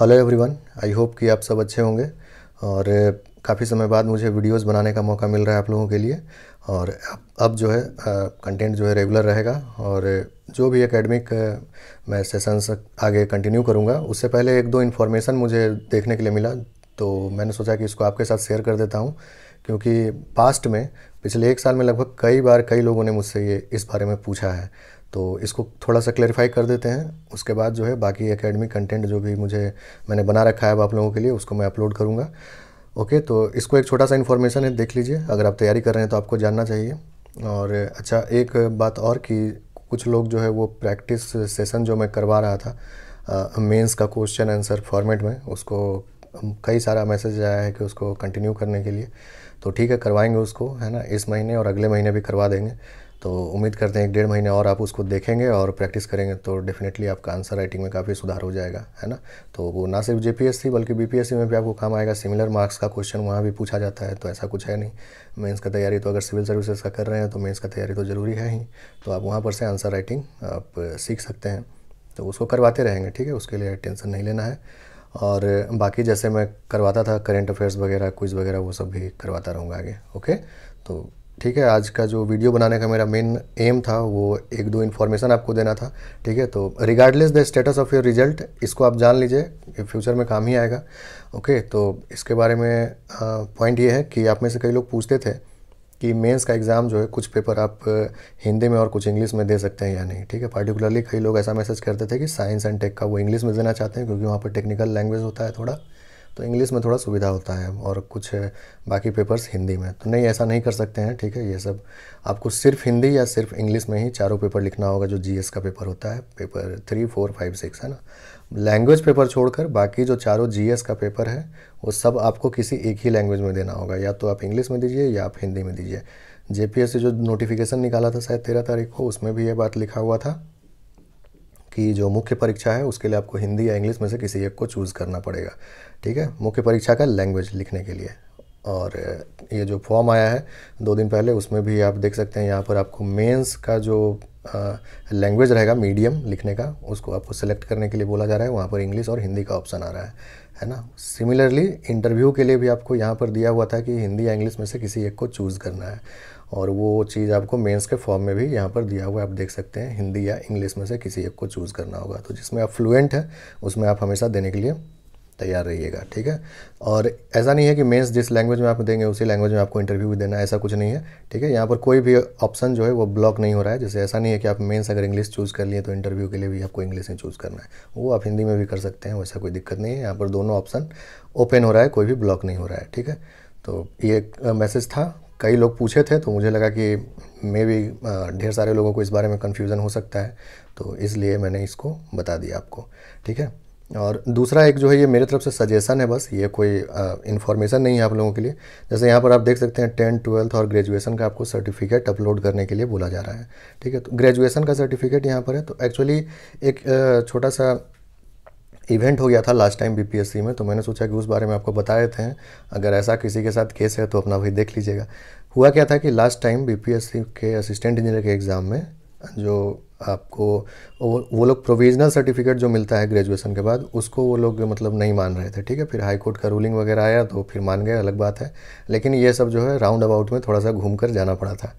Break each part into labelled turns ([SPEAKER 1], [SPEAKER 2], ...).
[SPEAKER 1] hello everyone I hope कि आप सब अच्छे होंगे और काफ़ी समय बाद मुझे वीडियोस बनाने का मौका मिल रहा है आप लोगों के लिए और अब जो है कंटेंट जो है रेगुलर रहेगा और जो भी एकेडमिक मैं सेशंस आगे कंटिन्यू करूँगा उससे पहले एक दो इन्फॉर्मेशन मुझे देखने के लिए मिला तो मैंने सोचा कि इसको आपके साथ शेयर कर देता हूँ क्योंकि पास्ट में पिछले एक साल में लगभग कई बार कई लोगों ने मुझसे ये इस बारे में पूछा है तो इसको थोड़ा सा क्लेरिफाई कर देते हैं उसके बाद जो है बाकी एकेडमिक कंटेंट जो भी मुझे मैंने बना रखा है आप लोगों के लिए उसको मैं अपलोड करूँगा ओके तो इसको एक छोटा सा इन्फॉर्मेशन है देख लीजिए अगर आप तैयारी कर रहे हैं तो आपको जानना चाहिए और अच्छा एक बात और कि कुछ लोग जो है वो प्रैक्टिस सेशन जो मैं करवा रहा था मेंस का क्वेश्चन आंसर फॉर्मेट में उसको कई सारा मैसेज आया है कि उसको कंटिन्यू करने के लिए तो ठीक है करवाएंगे उसको है ना इस महीने और अगले महीने भी करवा देंगे तो उम्मीद करते हैं एक डेढ़ महीने और आप उसको देखेंगे और प्रैक्टिस करेंगे तो डेफिनेटली आपका आंसर राइटिंग में काफ़ी सुधार हो जाएगा है ना तो वो ना सिर्फ जेपीएससी बल्कि बी में भी आपको काम आएगा सिमिलर मार्क्स का क्वेश्चन वहाँ भी पूछा जाता है तो ऐसा कुछ है नहीं मेंस का तैयारी तो अगर सिविल सर्विसेज का कर रहे हैं तो मेंस का तैयारी तो ज़रूरी है ही तो आप वहाँ पर से आंसर राइटिंग आप सीख सकते हैं तो उसको करवाते रहेंगे ठीक है उसके लिए टेंशन नहीं लेना है और बाकी जैसे मैं करवाता था करेंट अफेयर्स वगैरह क्विज़ वगैरह वो सब भी करवाता रहूँगा आगे ओके तो ठीक है आज का जो वीडियो बनाने का मेरा मेन एम था वो एक दो इन्फॉर्मेशन आपको देना था ठीक है तो regardless the status of your result इसको आप जान लीजिए फ्यूचर में काम ही आएगा ओके तो इसके बारे में पॉइंट हाँ, ये है कि आप में से कई लोग पूछते थे कि मेंस का एग्ज़ाम जो है कुछ पेपर आप हिंदी में और कुछ इंग्लिश में दे सकते हैं या नहीं ठीक है पार्टिकुलरली कई लोग ऐसा मैसेज करते थे कि साइंस एंड टेक का वो इंग्लिश में देना चाहते हैं क्योंकि वहाँ पर टेक्निकल लैंग्वेज होता है थोड़ा तो इंग्लिश में थोड़ा सुविधा होता है और कुछ बाकी पेपर्स हिंदी में तो नहीं ऐसा नहीं कर सकते हैं ठीक है ये सब आपको सिर्फ हिंदी या सिर्फ इंग्लिश में ही चारों पेपर लिखना होगा जो जी का पेपर होता है paper three four five six है ना लैंग्वेज पेपर छोड़कर बाकी जो चारों जी का पेपर है वो सब आपको किसी एक ही लैंग्वेज में देना होगा या तो आप इंग्लिश में दीजिए या आप हिंदी में दीजिए जे से जो नोटिफिकेशन निकाला था शायद तेरह तारीख को उसमें भी ये बात लिखा हुआ था कि जो मुख्य परीक्षा है उसके लिए आपको हिंदी या इंग्लिश में से किसी एक को चूज़ करना पड़ेगा ठीक है मुख्य परीक्षा का लैंग्वेज लिखने के लिए और ये जो फॉर्म आया है दो दिन पहले उसमें भी आप देख सकते हैं यहाँ पर आपको मेंस का जो लैंग्वेज रहेगा मीडियम लिखने का उसको आपको सेलेक्ट करने के लिए बोला जा रहा है वहाँ पर इंग्लिश और हिंदी का ऑप्शन आ रहा है है ना सिमिलरली इंटरव्यू के लिए भी आपको यहाँ पर दिया हुआ था कि हिंदी या इंग्लिश में से किसी एक को चूज़ करना है और वो चीज़ आपको मेंस के फॉर्म में भी यहाँ पर दिया हुआ है आप देख सकते हैं हिंदी या इंग्लिश में से किसी एक को चूज़ करना होगा तो जिसमें आप फ्लुएंट हैं उसमें आप हमेशा देने के लिए तैयार रहिएगा ठीक है और ऐसा नहीं है कि मेंस जिस लैंग्वेज में आप देंगे उसी लैंग्वेज में आपको इंटरव्यू भी देना ऐसा कुछ नहीं है ठीक है यहाँ पर कोई भी ऑप्शन जो है वो ब्लॉक नहीं हो रहा है जैसे ऐसा नहीं है कि आप मेंस अगर इंग्लिश चूज़ कर लिए तो इंटरव्यू के लिए भी आपको इंग्लिश ही चूज़ करना है वो आप हिंदी में भी कर सकते हैं वैसा कोई दिक्कत नहीं है यहाँ पर दोनों ऑप्शन ओपन हो रहा है कोई भी ब्लॉक नहीं हो रहा है ठीक है तो ये मैसेज था कई लोग पूछे थे तो मुझे लगा कि मे भी ढेर सारे लोगों को इस बारे में कन्फ्यूज़न हो सकता है तो इसलिए मैंने इसको बता दिया आपको ठीक है और दूसरा एक जो है ये मेरे तरफ से सजेशन है बस ये कोई इन्फॉर्मेशन नहीं है आप लोगों के लिए जैसे यहाँ पर आप देख सकते हैं टेंथ ट्वेल्थ और ग्रेजुएशन का आपको सर्टिफिकेट अपलोड करने के लिए बोला जा रहा है ठीक है तो ग्रेजुएशन का सर्टिफिकेट यहाँ पर है तो एक्चुअली एक छोटा सा इवेंट हो गया था लास्ट टाइम बीपीएससी में तो मैंने सोचा कि उस बारे में आपको बताए थे अगर ऐसा किसी के साथ केस है तो अपना भाई देख लीजिएगा हुआ क्या था कि लास्ट टाइम बीपीएससी के असिस्टेंट इंजीनियर के एग्ज़ाम में जो आपको वो वो लोग प्रोविजनल सर्टिफिकेट जो मिलता है ग्रेजुएशन के बाद उसको वो लोग मतलब नहीं मान रहे थे ठीक है फिर हाई कोर्ट का रूलिंग वगैरह आया तो फिर मान गए अलग बात है लेकिन ये सब जो है राउंड अबाउट में थोड़ा सा घूम कर जाना पड़ा था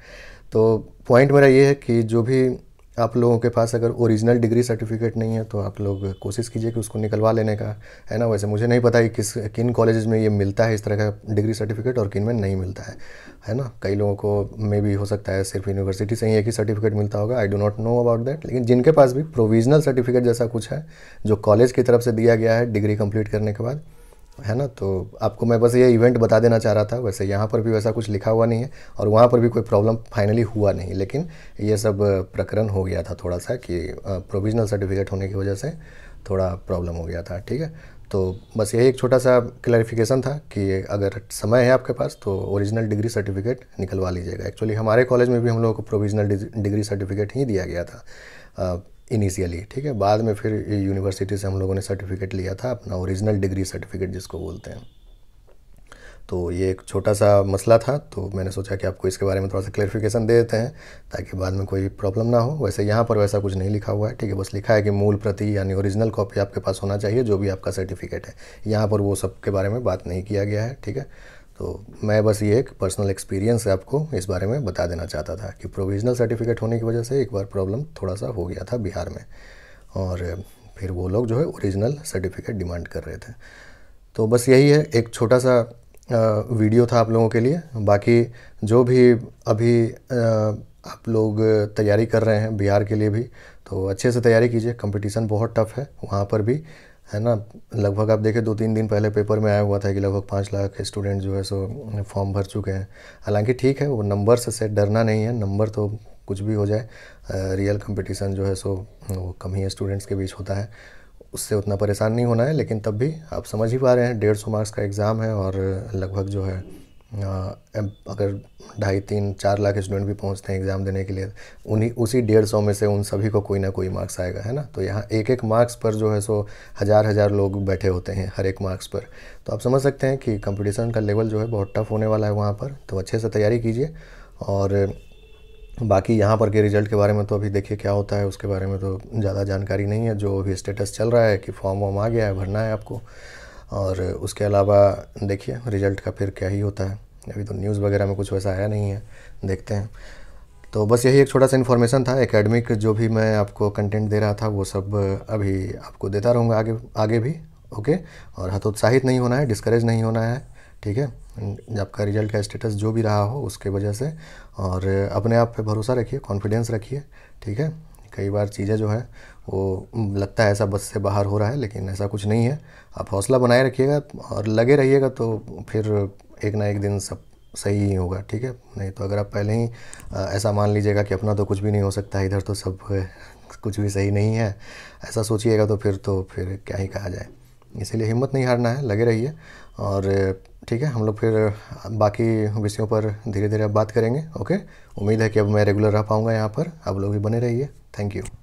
[SPEAKER 1] तो पॉइंट मेरा ये है कि जो भी आप लोगों के पास अगर ओरिजिनल डिग्री सर्टिफिकेट नहीं है तो आप लोग कोशिश कीजिए कि उसको निकलवा लेने का है ना वैसे मुझे नहीं पता कि किस किन कॉलेजेस में ये मिलता है इस तरह का डिग्री सर्टिफिकेट और किन में नहीं मिलता है है ना कई लोगों को मे भी हो सकता है सिर्फ यूनिवर्सिटी से ही एक ही सर्टिफिकेट मिलता होगा I do not know about that लेकिन जिनके पास भी प्रोविजनल सर्टिफिकेट जैसा कुछ है जो कॉलेज की तरफ से दिया गया है डिग्री कम्प्लीट करने के बाद है ना तो आपको मैं बस ये इवेंट बता देना चाह रहा था वैसे यहाँ पर भी वैसा कुछ लिखा हुआ नहीं है और वहाँ पर भी कोई प्रॉब्लम फाइनली हुआ नहीं लेकिन ये सब प्रकरण हो गया था थोड़ा सा कि प्रोविजनल सर्टिफिकेट होने की वजह से थोड़ा प्रॉब्लम हो गया था ठीक है तो बस यही एक छोटा सा क्लैरिफिकेशन था कि अगर समय है आपके पास तो ओरिजिनल डिग्री सर्टिफिकेट निकलवा लीजिएगा एक्चुअली हमारे कॉलेज में भी हम लोगों को प्रोविजनल डिग्री सर्टिफिकेट ही दिया गया था इनिशियली ठीक है बाद में फिर यूनिवर्सिटी से हम लोगों ने सर्टिफिकेट लिया था अपना ओरिजिनल डिग्री सर्टिफिकेट जिसको बोलते हैं तो ये एक छोटा सा मसला था तो मैंने सोचा कि आपको इसके बारे में थोड़ा सा क्लेरिफिकेशन दे देते हैं ताकि बाद में कोई प्रॉब्लम ना हो वैसे यहाँ पर वैसा कुछ नहीं लिखा हुआ है ठीक है बस लिखा है कि मूल प्रति यानी ओरिजिनल कॉपी आपके पास होना चाहिए जो भी आपका सर्टिफिकेट है यहाँ पर वो सब के बारे में बात नहीं किया गया है ठीक है तो मैं बस ये एक पर्सनल एक्सपीरियंस है आपको इस बारे में बता देना चाहता था कि प्रोविजनल सर्टिफिकेट होने की वजह से एक बार प्रॉब्लम थोड़ा सा हो गया था बिहार में और फिर वो लोग जो है ओरिजिनल सर्टिफिकेट डिमांड कर रहे थे तो बस यही है एक छोटा सा वीडियो था आप लोगों के लिए बाकी जो भी अभी आप लोग तैयारी कर रहे हैं बिहार के लिए भी तो अच्छे से तैयारी कीजिए कंपटीशन बहुत टफ है वहाँ पर भी है ना लगभग आप देखें दो तीन दिन पहले पेपर में आया हुआ था कि लगभग पाँच लाख स्टूडेंट जो है सो फॉर्म भर चुके हैं हालांकि ठीक है वो नंबर से डरना नहीं है नंबर तो कुछ भी हो जाए रियल कंपटीशन जो है सो वो कम ही स्टूडेंट्स के बीच होता है उससे उतना परेशान नहीं होना है लेकिन तब भी आप समझ ही पा रहे हैं डेढ़ सौ मार्क्स का एग्ज़ाम है और लगभग जो है अगर ढाई तीन चार लाख स्टूडेंट भी पहुंचते हैं एग्ज़ाम देने के लिए उन्हीं उसी डेढ़ सौ में से उन सभी को कोई ना कोई मार्क्स आएगा है ना तो यहाँ एक एक मार्क्स पर जो है सो हज़ार हज़ार लोग बैठे होते हैं हर एक मार्क्स पर तो आप समझ सकते हैं कि कंपटीशन का लेवल जो है बहुत टफ होने वाला है वहाँ पर तो अच्छे से तैयारी कीजिए और बाकी यहाँ पर के रिज़ल्ट के बारे में तो अभी देखिए क्या होता है उसके बारे में तो ज़्यादा जानकारी नहीं है जो अभी स्टेटस चल रहा है कि फॉर्म वॉर्म आ गया है भरना है आपको और उसके अलावा देखिए रिजल्ट का फिर क्या ही होता है अभी तो न्यूज़ वगैरह में कुछ वैसा आया नहीं है देखते हैं तो बस यही एक छोटा सा इन्फॉर्मेशन था एकेडमिक जो भी मैं आपको कंटेंट दे रहा था वो सब अभी आपको देता रहूँगा आगे आगे भी ओके और हतोत्साहित नहीं होना है डिस्करेज नहीं होना है ठीक है आपका रिजल्ट का स्टेटस जो भी रहा हो उसके वजह से और अपने आप पे भरोसा रखिए कॉन्फिडेंस रखिए ठीक है कई बार चीज़ें जो है वो लगता है ऐसा बस से बाहर हो रहा है लेकिन ऐसा कुछ नहीं है आप हौसला बनाए रखिएगा और लगे रहिएगा तो फिर एक ना एक दिन सब सही ही होगा ठीक है नहीं तो अगर आप पहले ही ऐसा मान लीजिएगा कि अपना तो कुछ भी नहीं हो सकता इधर तो सब कुछ भी सही नहीं है ऐसा सोचिएगा तो फिर तो फिर क्या ही कहा जाए इसीलिए हिम्मत नहीं हारना है लगे रहिए और ठीक है हम लोग फिर बाकी विषयों पर धीरे धीरे अब बात करेंगे ओके उम्मीद है कि अब मैं रेगुलर रह पाऊँगा यहाँ पर आप लोग भी बने रहिए थैंक यू